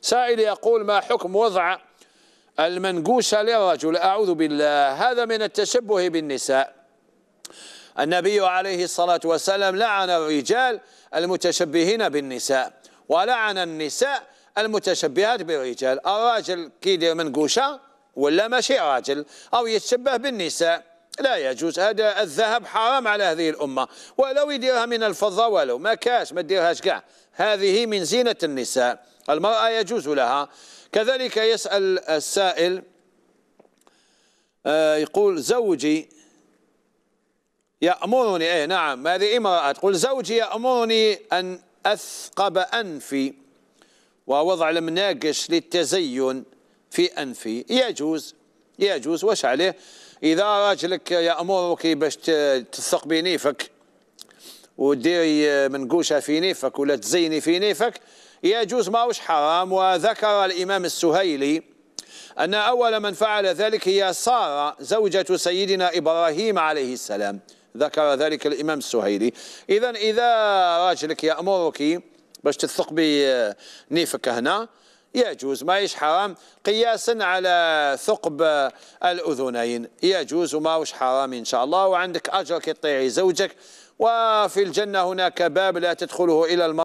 سائل يقول ما حكم وضع المنقوشة للرجل أعوذ بالله هذا من التشبه بالنساء النبي عليه الصلاة والسلام لعن الرجال المتشبهين بالنساء ولعن النساء المتشبهات بالرجال الراجل كيدير منقوشة ولا ماشي راجل أو يتشبه بالنساء لا يجوز هذا الذهب حرام على هذه الأمة ولو يديرها من الفضة ولو ما كاش ما ديرهاش كاع هذه من زينة النساء المرأة يجوز لها كذلك يسأل السائل آه، يقول زوجي يأمرني أي نعم هذه امرأة تقول زوجي يأمرني أن أثقب أنفي ووضع المناقش للتزين في أنفي يجوز يجوز واش عليه اذا راجلك يامرك باش تثق بنيفك وديري منقوشه في نيفك ولا تزيني في نيفك يجوز ماهوش حرام وذكر الامام السهيلي ان اول من فعل ذلك هي ساره زوجه سيدنا ابراهيم عليه السلام ذكر ذلك الامام السهيلي اذا اذا راجلك يامرك باش تثق بنيفك هنا يجوز ما يش حرام قياسا على ثقب الأذنين يجوز وما وش حرام إن شاء الله وعندك أجرك تطيعي زوجك وفي الجنة هناك باب لا تدخله إلى المرأة